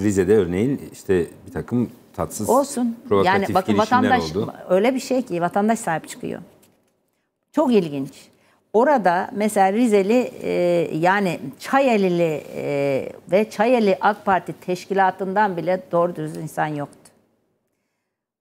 Rize'de örneğin işte bir takım tatsız Olsun. provokatif yani bakın vatandaş oldu. öyle bir şey ki vatandaş sahip çıkıyor. Çok ilginç. Orada mesela Rizeli e, yani Çayeli'li e, ve Çayeli AK Parti teşkilatından bile doğru dürüst insan yoktu.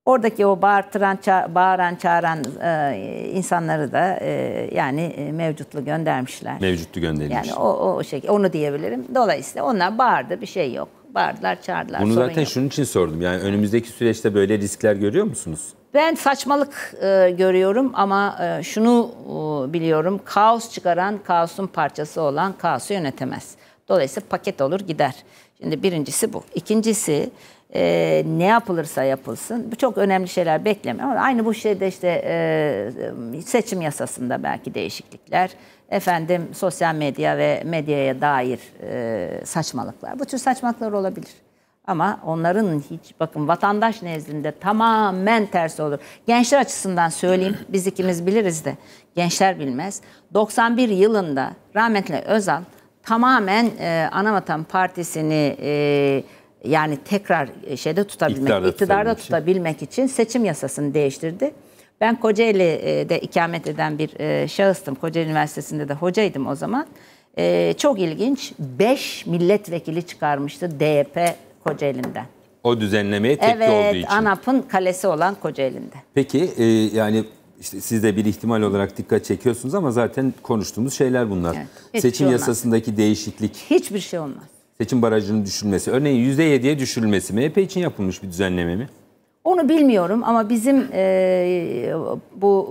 Oradaki o bağırtıran, ça bağıran, çağıran e, insanları da e, yani e, mevcutlu göndermişler. Mevcutlu gönderilmiş. Yani o, o şekilde onu diyebilirim. Dolayısıyla onlar bağırdı bir şey yok. Bağırdılar, çağırdılar. Bunu zaten yok. şunun için sordum. Yani önümüzdeki süreçte böyle riskler görüyor musunuz? Ben saçmalık e, görüyorum ama e, şunu e, biliyorum. Kaos çıkaran, kaosun parçası olan kaosu yönetemez. Dolayısıyla paket olur gider. Şimdi birincisi bu. İkincisi e, ne yapılırsa yapılsın. Bu çok önemli şeyler beklemiyor. Aynı bu şeyde işte e, e seçim yasasında belki değişiklikler efendim sosyal medya ve medyaya dair e, saçmalıklar. Bu tür saçmalıklar olabilir. Ama onların hiç bakın vatandaş nezdinde tamamen tersi olur. Gençler açısından söyleyeyim biz ikimiz biliriz de gençler bilmez. 91 yılında rahmetli Özal tamamen e, Anavatan Partisi'ni e, yani tekrar e, şeyde tutabilmek, iktidarda, iktidarda tutabilmek için seçim yasasını değiştirdi. Ben Kocaeli'de e, ikamet eden bir e, şahıstım. Kocaeli Üniversitesi'nde de hocaydım o zaman. E, çok ilginç. Beş milletvekili çıkarmıştı DYP Kocaeli'nden. O düzenlemeye tepki evet, olduğu için. Evet, ANAP'ın kalesi olan Kocaeli'nde. Peki e, yani işte siz de bir ihtimal olarak dikkat çekiyorsunuz ama zaten konuştuğumuz şeyler bunlar. Evet, Seçim şey yasasındaki olmaz. değişiklik. Hiçbir şey olmaz. Seçim barajının düşürülmesi. Örneğin %7'ye düşürülmesi MHP için yapılmış bir düzenleme mi? Onu bilmiyorum ama bizim e, bu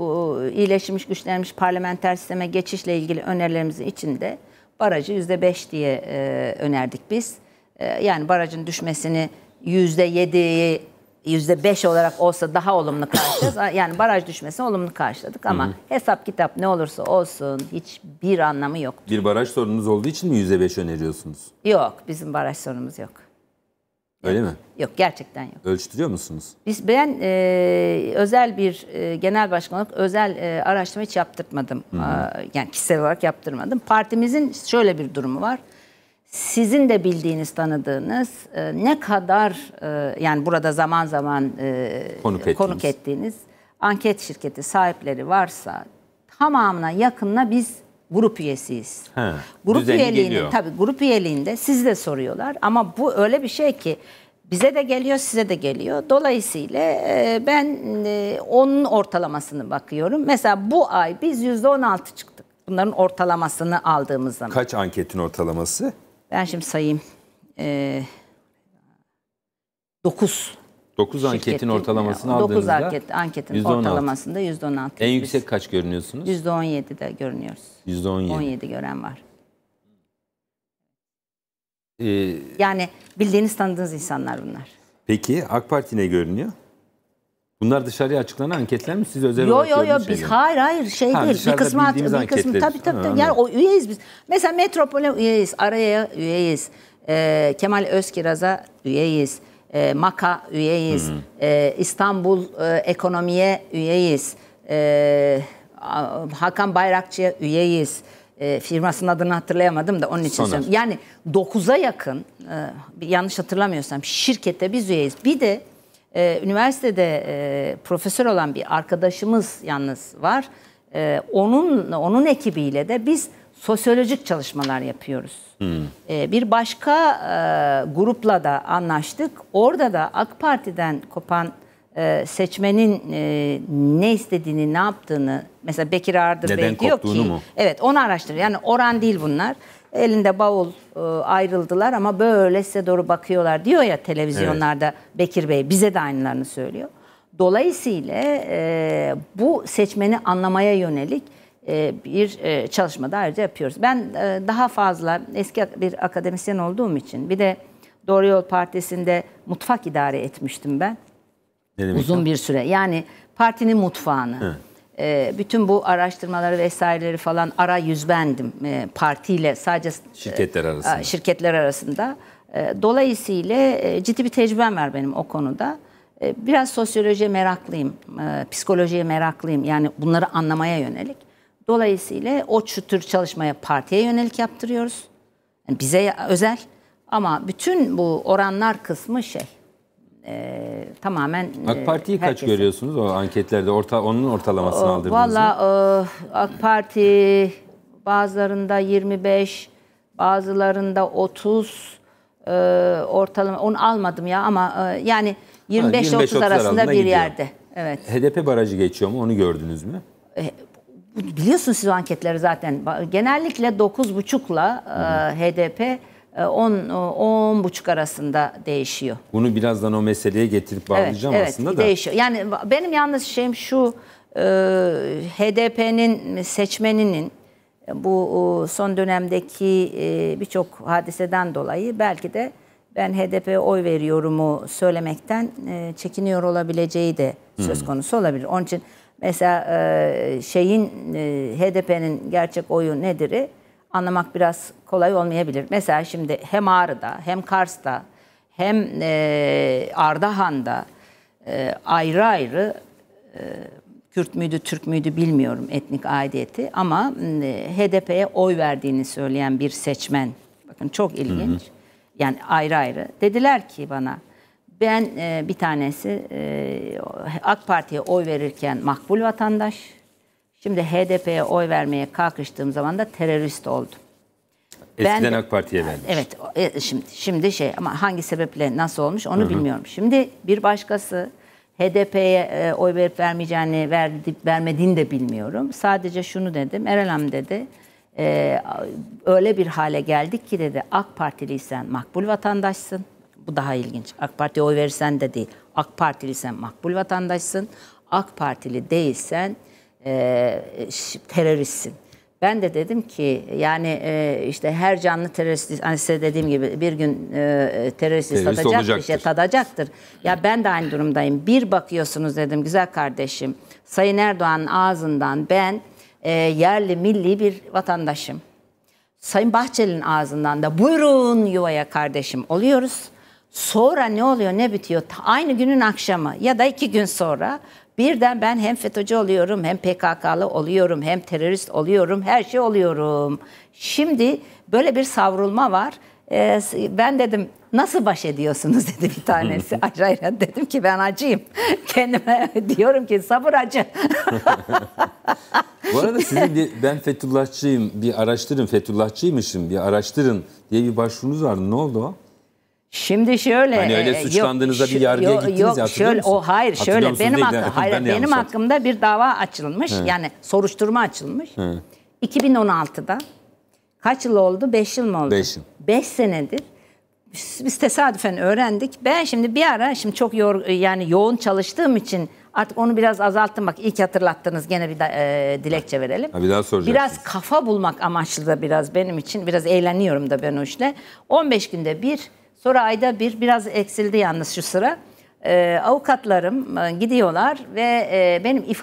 e, iyileşmiş güçlenmiş parlamenter sisteme geçişle ilgili önerilerimizin içinde barajı %5 diye e, önerdik biz. E, yani barajın düşmesini %7'yi %5 olarak olsa daha olumlu karşılayacağız. Yani baraj düşmesi olumlu karşıladık ama hı hı. hesap kitap ne olursa olsun hiçbir anlamı yok. Bir baraj sorununuz olduğu için mi %5 öneriyorsunuz? Yok bizim baraj sorunumuz yok. Öyle mi? Yok gerçekten yok. Ölçtürüyor musunuz? Biz ben e, özel bir e, genel başkanlık özel e, araştırma hiç yaptırmadım. Hı -hı. E, yani kişisel olarak yaptırmadım. Partimizin şöyle bir durumu var. Sizin de bildiğiniz, tanıdığınız e, ne kadar e, yani burada zaman zaman e, konuk, konuk ettiğiniz anket şirketi sahipleri varsa tamamına yakınına biz grup üyesiyiz. He, grup üyeliğinde tabii grup üyeliğinde siz de soruyorlar ama bu öyle bir şey ki bize de geliyor, size de geliyor. Dolayısıyla e, ben e, onun ortalamasını bakıyorum. Mesela bu ay biz %16 çıktık. Bunların ortalamasını aldığımız zaman. Kaç anketin ortalaması? Ben şimdi sayayım. 9. E, 9 anketin şirketin, ortalamasını yani, aldığınızda 9 anket, anketin %16. ortalamasında %16. En yüksek kaç görünüyorsunuz? %17'de görünüyoruz. %17. 17 gören var. Ee, yani bildiğiniz tanıdığınız insanlar bunlar. Peki AK Parti ne görünüyor? Bunlar dışarıya açıklanan anketler mi? Siz özel yo, olarak Yok yok yok biz hayır hayır şey ha, değil. Bir kısmı bir kısmı tabii tabii. tabii. Yani o üyeyiz biz. Mesela Metropol'e üyeyiz, Araya üyeyiz. Ee, Kemal Özkiraz'a üyeyiz e, MAKA üyeyiz, hı E, İstanbul e, Ekonomi'ye üyeyiz, e, Hakan Bayrakçı'ya üyeyiz. E, firmasının adını hatırlayamadım da onun için söylüyorum. Yani 9'a yakın, e, yanlış hatırlamıyorsam şirkette biz üyeyiz. Bir de e, üniversitede e, profesör olan bir arkadaşımız yalnız var. E, onun onun ekibiyle de biz sosyolojik çalışmalar yapıyoruz. Hmm. bir başka e, grupla da anlaştık. Orada da AK Parti'den kopan e, seçmenin e, ne istediğini, ne yaptığını mesela Bekir Ardır Neden Bey diyor ki mu? evet onu araştırıyor. Yani oran değil bunlar. Elinde bavul ayrıldılar ama böyle size doğru bakıyorlar diyor ya televizyonlarda evet. Bekir Bey bize de aynılarını söylüyor. Dolayısıyla bu seçmeni anlamaya yönelik e, bir e, çalışma da ayrıca yapıyoruz. Ben e, daha fazla eski bir akademisyen olduğum için bir de Doğru Yol Partisi'nde mutfak idare etmiştim ben. Ne demek Uzun o? bir süre. Yani partinin mutfağını. Evet. bütün bu araştırmaları vesaireleri falan ara yüz bendim partiyle sadece şirketler arasında. şirketler arasında. dolayısıyla ciddi bir tecrübem var benim o konuda. biraz sosyolojiye meraklıyım, psikolojiye meraklıyım. Yani bunları anlamaya yönelik. Dolayısıyla o tür çalışmaya partiye yönelik yaptırıyoruz. Yani bize özel ama bütün bu oranlar kısmı şey e, tamamen e, AK Parti'yi kaç görüyorsunuz o anketlerde? Orta, onun ortalamasını ee, aldırdınız Valla e, AK Parti bazılarında 25, bazılarında 30 e, ortalama onu almadım ya ama e, yani 25-30 arasında bir gidiyor. yerde. Evet. HDP barajı geçiyor mu? Onu gördünüz mü? E, biliyorsunuz siz o anketleri zaten genellikle 9,5'la e, HDP 10-10,5 e, e, arasında değişiyor. Bunu birazdan o meseleye getirip bağlayacağım evet, aslında evet, da. değişiyor. Yani benim yalnız şeyim şu e, HDP'nin seçmeninin bu son dönemdeki birçok hadiseden dolayı belki de ben HDP'ye oy veriyorumu söylemekten çekiniyor olabileceği de söz hmm. konusu olabilir. Onun için Mesela e, şeyin e, HDP'nin gerçek oyu nedir'i anlamak biraz kolay olmayabilir. Mesela şimdi hem Ağrı'da hem Kars'ta hem e, Ardahan'da e, ayrı ayrı e, Kürt müydü, Türk müydü bilmiyorum etnik aidiyeti ama e, HDP'ye oy verdiğini söyleyen bir seçmen. Bakın çok ilginç. Hı hı. Yani ayrı ayrı. Dediler ki bana ben e, bir tanesi e, AK Parti'ye oy verirken makbul vatandaş. Şimdi HDP'ye oy vermeye kalkıştığım zaman da terörist oldum. Eskiden ben, AK Parti'ye vermiş. Evet e, şimdi şimdi şey ama hangi sebeple nasıl olmuş onu Hı-hı. bilmiyorum. Şimdi bir başkası HDP'ye e, oy verip vermeyeceğini verdi, vermediğini de bilmiyorum. Sadece şunu dedim. Meral dedi e, öyle bir hale geldik ki dedi AK Partiliysen makbul vatandaşsın. Bu daha ilginç. AK Parti'ye oy verirsen de değil. AK Partiliysen makbul vatandaşsın. AK Partili değilsen e, teröristsin. Ben de dedim ki yani e, işte her canlı terörist, hani size dediğim gibi bir gün e, teröristi terörist satacak, şey olacaktır. tadacaktır. Ya ben de aynı durumdayım. Bir bakıyorsunuz dedim güzel kardeşim. Sayın Erdoğan'ın ağzından ben e, yerli milli bir vatandaşım. Sayın Bahçeli'nin ağzından da buyurun yuvaya kardeşim oluyoruz. Sonra ne oluyor ne bitiyor? Aynı günün akşamı ya da iki gün sonra birden ben hem FETÖ'cü oluyorum hem PKK'lı oluyorum hem terörist oluyorum her şey oluyorum. Şimdi böyle bir savrulma var. Ee, ben dedim nasıl baş ediyorsunuz dedi bir tanesi. Acayip dedim ki ben acıyım. Kendime diyorum ki sabır acı. Bu arada sizin bir, ben Fethullahçıyım bir araştırın Fethullahçıymışım bir araştırın diye bir başvurunuz vardı. Ne oldu o? Şimdi şöyle hani öyle e, suçlandığınızda yok, bir yargıya yok, gittiniz yok, ya şöyle musun? o hayır şöyle benim hakkım, hayır ben benim şey. hakkımda bir dava açılmış. He. Yani soruşturma açılmış. He. 2016'da kaç yıl oldu? 5 yıl mı oldu? 5 yıl. 5 senedir biz tesadüfen öğrendik. Ben şimdi bir ara şimdi çok yor, yani yoğun çalıştığım için artık onu biraz azalttım. Bak ilk hatırlattınız gene bir da, e, dilekçe verelim. Ha, bir daha soracağım. Biraz kafa bulmak amaçlı da biraz benim için biraz eğleniyorum da ben o işle. 15 günde bir Sonra ayda bir biraz eksildi yalnız şu sıra. Ee, avukatlarım e, gidiyorlar ve e, benim ifade